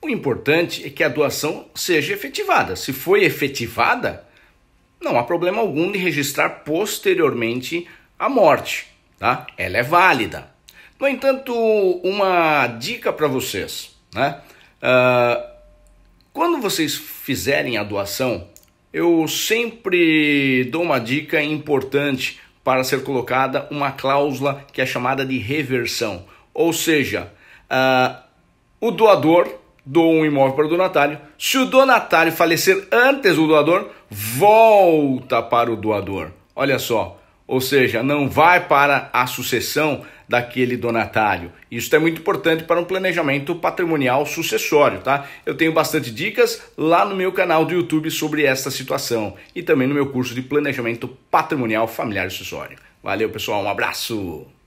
O importante é que a doação seja efetivada. Se foi efetivada, não há problema algum de registrar posteriormente a morte, tá? Ela é válida. No entanto, uma dica para vocês, né? Uh, quando vocês fizerem a doação, eu sempre dou uma dica importante para ser colocada uma cláusula que é chamada de reversão, ou seja, uh, o doador do um imóvel para o donatário. Se o donatário falecer antes do doador, volta para o doador. Olha só, ou seja, não vai para a sucessão daquele donatário. Isso é muito importante para um planejamento patrimonial sucessório, tá? Eu tenho bastante dicas lá no meu canal do YouTube sobre esta situação e também no meu curso de planejamento patrimonial familiar sucessório. Valeu, pessoal, um abraço.